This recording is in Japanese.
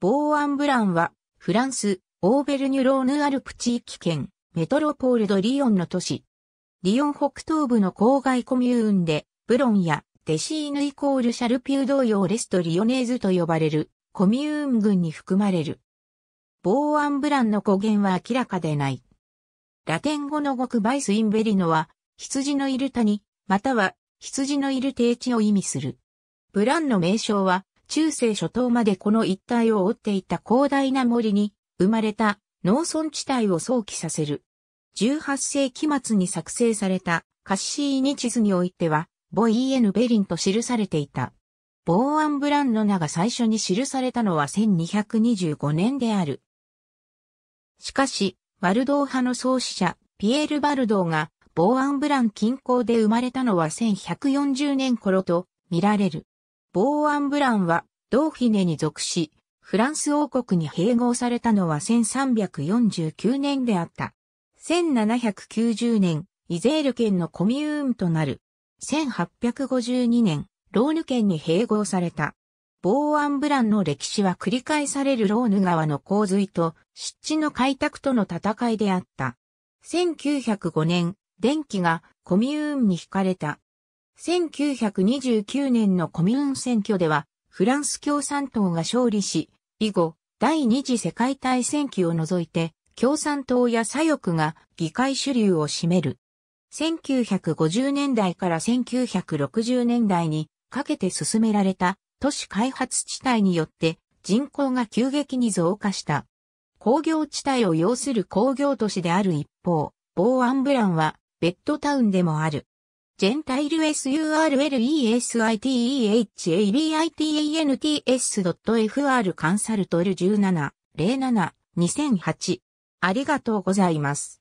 ボーアン・ブランは、フランス、オーベルニュローヌ・アルプ地域圏、メトロポール・ド・リヨンの都市。リヨン北東部の郊外コミューンで、ブロンやデシーヌイコールシャルピュー同様レスト・リヨネーズと呼ばれる、コミューン群に含まれる。ボーアン・ブランの語源は明らかでない。ラテン語の語句バイス・インベリノは、羊のいる谷、または羊のいる低地を意味する。ブランの名称は、中世初頭までこの一帯を覆っていた広大な森に生まれた農村地帯を想起させる。18世紀末に作成されたカッシーニ地図においては、ボイエヌ・ベリンと記されていた。ボーアン・ブランの名が最初に記されたのは1225年である。しかし、ワルドー派の創始者、ピエール・バルドーが、ボーアン・ブラン近郊で生まれたのは1140年頃と見られる。ボーアンブランは、ドーフィネに属し、フランス王国に併合されたのは1349年であった。1790年、イゼール県のコミューンとなる。1852年、ローヌ県に併合された。ボーアンブランの歴史は繰り返されるローヌ川の洪水と湿地の開拓との戦いであった。1905年、電気がコミューンに惹かれた。1929年のコミューン選挙では、フランス共産党が勝利し、以後、第二次世界大戦期を除いて、共産党や左翼が議会主流を占める。1950年代から1960年代にかけて進められた都市開発地帯によって人口が急激に増加した。工業地帯を要する工業都市である一方、ボーアンブランはベッドタウンでもある。ジェンタイル surleSITEHABITANTS.FR カンサルト L17-07-2008 ありがとうございます。